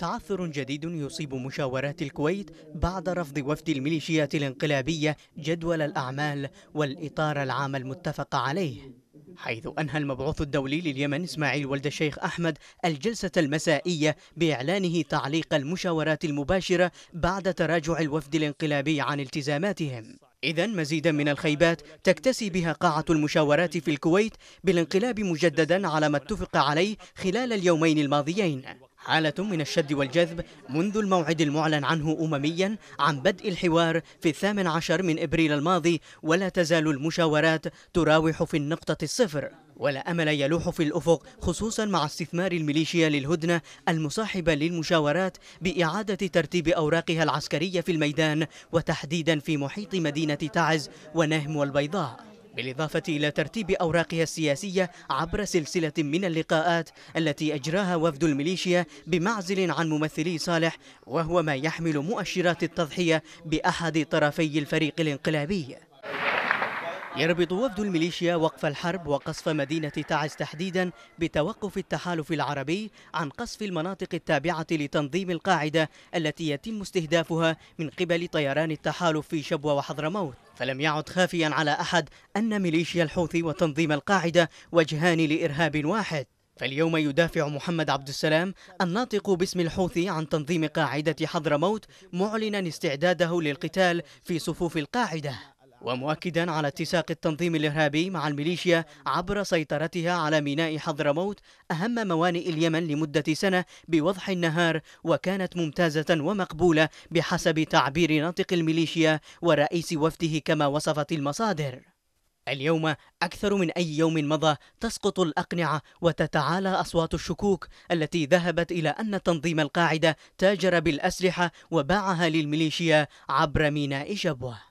تعثر جديد يصيب مشاورات الكويت بعد رفض وفد الميليشيات الانقلابية جدول الأعمال والإطار العام المتفق عليه حيث أنهى المبعوث الدولي لليمن إسماعيل ولد الشيخ أحمد الجلسة المسائية بإعلانه تعليق المشاورات المباشرة بعد تراجع الوفد الانقلابي عن التزاماتهم إذا مزيدا من الخيبات تكتسي بها قاعة المشاورات في الكويت بالانقلاب مجددا على ما اتفق عليه خلال اليومين الماضيين حالة من الشد والجذب منذ الموعد المعلن عنه أمميا عن بدء الحوار في الثامن عشر من إبريل الماضي ولا تزال المشاورات تراوح في النقطة الصفر ولا أمل يلوح في الأفق خصوصا مع استثمار الميليشيا للهدنة المصاحبة للمشاورات بإعادة ترتيب أوراقها العسكرية في الميدان وتحديدا في محيط مدينة تعز ونهم والبيضاء بالإضافة إلى ترتيب أوراقها السياسية عبر سلسلة من اللقاءات التي أجراها وفد الميليشيا بمعزل عن ممثلي صالح وهو ما يحمل مؤشرات التضحية بأحد طرفي الفريق الانقلابي يربط وفد الميليشيا وقف الحرب وقصف مدينة تعز تحديدا بتوقف التحالف العربي عن قصف المناطق التابعة لتنظيم القاعدة التي يتم استهدافها من قبل طيران التحالف في شبوة وحضرموت فلم يعد خافيا على أحد أن ميليشيا الحوثي وتنظيم القاعدة وجهان لإرهاب واحد فاليوم يدافع محمد عبد السلام الناطق باسم الحوثي عن تنظيم قاعدة حضرموت معلنا استعداده للقتال في صفوف القاعدة ومؤكدا على اتساق التنظيم الإرهابي مع الميليشيا عبر سيطرتها على ميناء حضرموت أهم موانئ اليمن لمدة سنة بوضح النهار وكانت ممتازة ومقبولة بحسب تعبير ناطق الميليشيا ورئيس وفده كما وصفت المصادر اليوم أكثر من أي يوم مضى تسقط الأقنعة وتتعالى أصوات الشكوك التي ذهبت إلى أن تنظيم القاعدة تاجر بالأسلحة وباعها للميليشيا عبر ميناء جبوه.